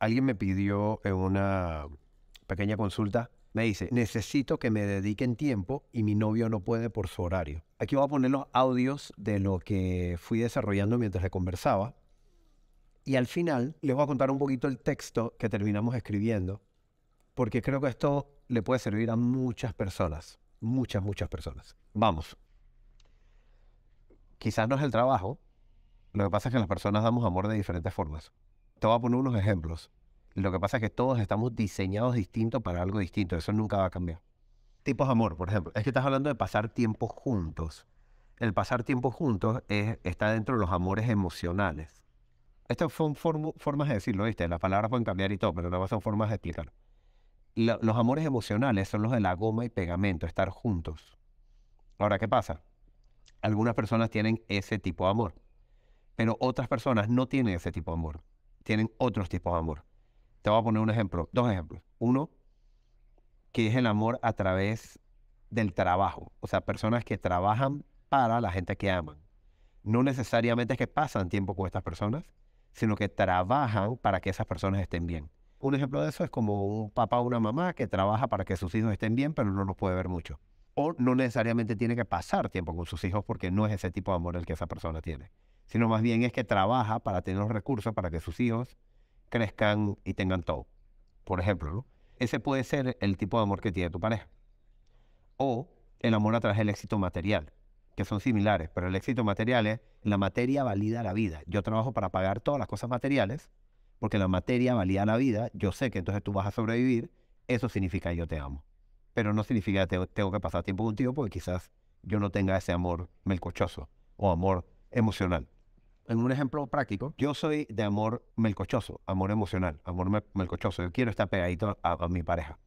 alguien me pidió en una pequeña consulta, me dice, necesito que me dediquen tiempo y mi novio no puede por su horario. Aquí voy a poner los audios de lo que fui desarrollando mientras le conversaba. Y al final les voy a contar un poquito el texto que terminamos escribiendo, porque creo que esto le puede servir a muchas personas, muchas, muchas personas. Vamos. Quizás no es el trabajo, lo que pasa es que las personas damos amor de diferentes formas. Te voy a poner unos ejemplos. Lo que pasa es que todos estamos diseñados distintos para algo distinto. Eso nunca va a cambiar. Tipos de amor, por ejemplo. Es que estás hablando de pasar tiempo juntos. El pasar tiempo juntos está dentro de los amores emocionales. Estas son formas de decirlo, ¿viste? Las palabras pueden cambiar y todo, pero no son formas de explicar. los amores emocionales son los de la goma y pegamento, estar juntos. Ahora, ¿qué pasa? Algunas personas tienen ese tipo de amor, pero otras personas no tienen ese tipo de amor tienen otros tipos de amor. Te voy a poner un ejemplo, dos ejemplos. Uno, que es el amor a través del trabajo, o sea, personas que trabajan para la gente que aman. No necesariamente es que pasan tiempo con estas personas, sino que trabajan para que esas personas estén bien. Un ejemplo de eso es como un papá o una mamá que trabaja para que sus hijos estén bien, pero no los puede ver mucho. O no necesariamente tiene que pasar tiempo con sus hijos porque no es ese tipo de amor el que esa persona tiene sino más bien es que trabaja para tener los recursos para que sus hijos crezcan y tengan todo. Por ejemplo, ese puede ser el tipo de amor que tiene tu pareja. O el amor a través del éxito material, que son similares, pero el éxito material es la materia valida la vida. Yo trabajo para pagar todas las cosas materiales, porque la materia valida la vida, yo sé que entonces tú vas a sobrevivir, eso significa yo te amo. Pero no significa que tengo que pasar tiempo contigo porque quizás yo no tenga ese amor melcochoso o amor emocional en un ejemplo práctico, yo soy de amor melcochoso, amor emocional, amor melcochoso. Yo quiero estar pegadito a, mi pareja.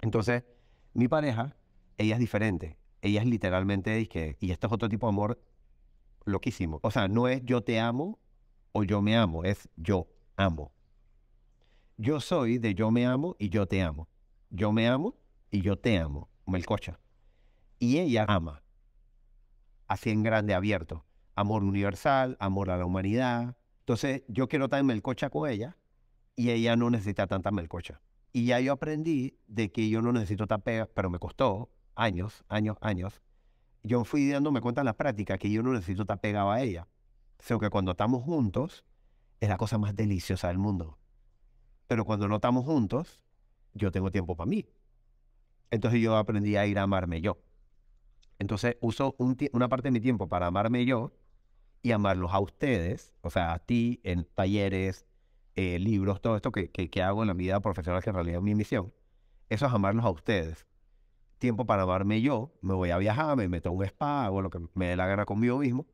Entonces, mi pareja, ella es diferente. Ella es literalmente, y esto es otro tipo de amor loquísimo. O sea, no es yo te amo o yo me amo, es yo amo. Yo soy de yo me amo y yo te amo. Yo me amo y yo te amo, melcocha. Y ella ama, así en grande, abierto amor universal, amor a la humanidad. Entonces, yo quiero el melcocha con ella y ella no necesita tanta melcocha. Y ya yo aprendí de que yo no necesito tapea, pero me costó años, años, años. Yo fui dándome cuenta en la práctica que yo no necesito estar pegado a ella. sé que cuando estamos juntos, es la cosa más deliciosa del mundo. Pero cuando no estamos juntos, yo tengo tiempo para mí. Entonces yo aprendí a ir a amarme yo. Entonces uso una parte de mi tiempo para amarme yo y amarlos a ustedes, o sea, a ti, en talleres, eh, libros, todo esto que, que, hago en la vida profesional, que en realidad es mi misión, eso es amarlos a ustedes. Tiempo para amarme yo, me voy a viajar, me meto a un spa, hago lo que me dé la gana conmigo mismo,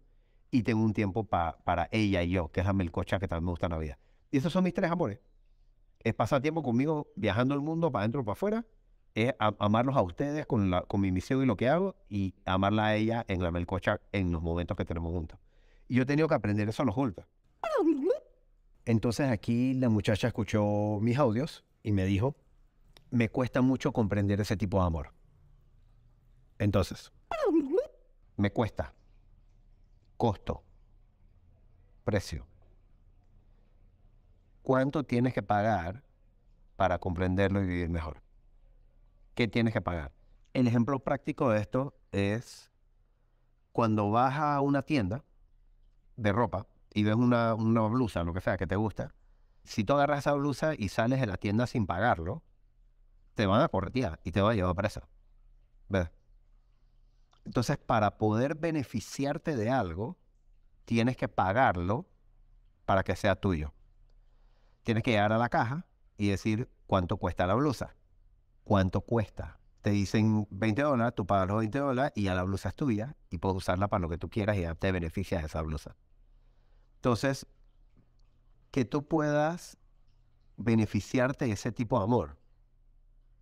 y tengo un tiempo para para ella y yo, que es la melcocha que también me gusta en la vida. Y esos son mis tres amores. Es pasar tiempo conmigo viajando el mundo para adentro o para afuera, es amarlos a ustedes con, la, con mi misión y lo que hago, y amarla a ella en la melcocha en los momentos que tenemos juntos yo he tenido que aprender eso a los juntos Entonces aquí la muchacha escuchó mis audios y me dijo, me cuesta mucho comprender ese tipo de amor. Entonces, me cuesta. Costo. Precio. ¿Cuánto tienes que pagar para comprenderlo y vivir mejor? ¿Qué tienes que pagar? El ejemplo práctico de esto es cuando vas a una tienda de ropa y ves una, blusa, lo que sea, que te gusta, si tú agarras esa blusa y sales de la tienda sin pagarlo, te van a corretear y te van a llevar presa. ¿Ves? Entonces, para poder beneficiarte de algo, tienes que pagarlo para que sea tuyo. Tienes que llegar a la caja y decir cuánto cuesta la blusa. ¿Cuánto cuesta? Te dicen 20 dólares, tú pagas los 20 dólares y ya la blusa es tuya y puedes usarla para lo que tú quieras y ya te beneficias de esa blusa. Entonces, que tú puedas beneficiarte de ese tipo de amor,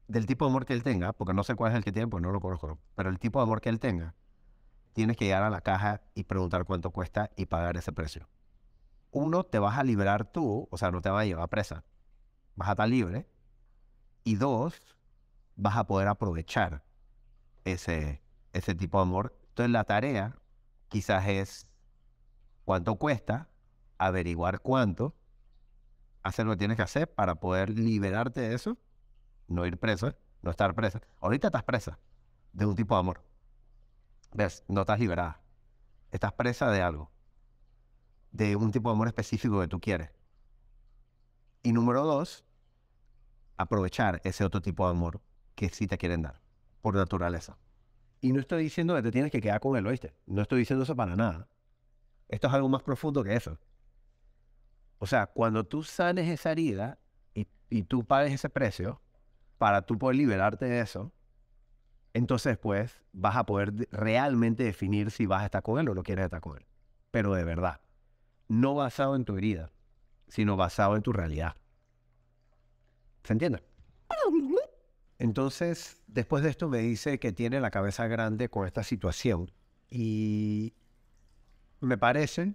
del tipo de amor que él tenga, porque no sé cuál es el que tiene, pues no lo conozco, pero el tipo de amor que él tenga, tienes que llegar a la caja y preguntar cuánto cuesta y pagar ese precio. Uno, te vas a liberar tú, o sea, no te vas a llevar presa, vas a estar libre. Y dos, vas a poder aprovechar ese, ese tipo de amor. Entonces la tarea quizás es cuánto cuesta, averiguar cuánto, hacer lo que tienes que hacer para poder liberarte de eso, no ir preso, no estar presa. Ahorita estás presa de un tipo de amor. ¿Ves? No estás liberada. Estás presa de algo, de un tipo de amor específico que tú quieres. Y número dos, aprovechar ese otro tipo de amor que sí te quieren dar, por naturaleza. Y no estoy diciendo que te tienes que quedar con el ¿oíste? No estoy diciendo eso para nada. Esto es algo más profundo que eso. O sea, cuando tú sanes esa herida y, tú pagues ese precio para tú poder liberarte de eso, entonces pues vas a poder realmente definir si vas a estar con él o no quieres estar con él. Pero de verdad, no basado en tu herida, sino basado en tu realidad. ¿Se entiende? Entonces, después de esto me dice que tiene la cabeza grande con esta situación y me parece,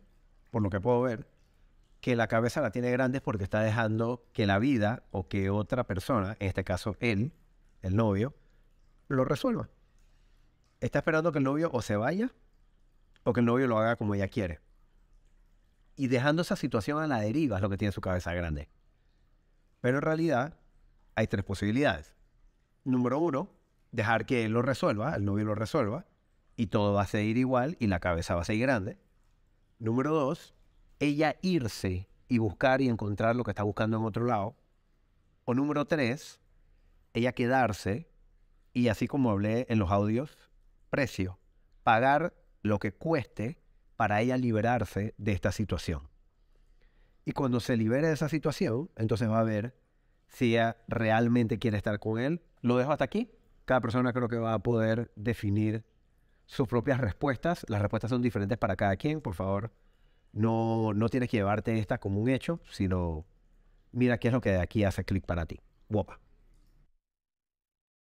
por lo que puedo ver, que la cabeza la tiene grande porque está dejando que la vida o que otra persona, en este caso él, el novio, lo resuelva. Está esperando que el novio o se vaya o que el novio lo haga como ella quiere. Y dejando esa situación a la deriva es lo que tiene su cabeza grande. Pero en realidad hay tres posibilidades. Número uno, dejar que él lo resuelva, el novio lo resuelva, y todo va a seguir igual y la cabeza va a seguir grande. Número dos, ella irse y buscar y encontrar lo que está buscando en otro lado. O número tres, ella quedarse y así como hablé en los audios, precio, pagar lo que cueste para ella liberarse de esta situación. Y cuando se libere de esa situación, entonces va a ver si ella realmente quiere estar con él. Lo dejo hasta aquí. Cada persona creo que va a poder definir sus propias respuestas. Las respuestas son diferentes para cada quien. Por favor, no, no tienes que llevarte esta como un hecho, sino mira qué es lo que de aquí hace clic para ti. Guapa.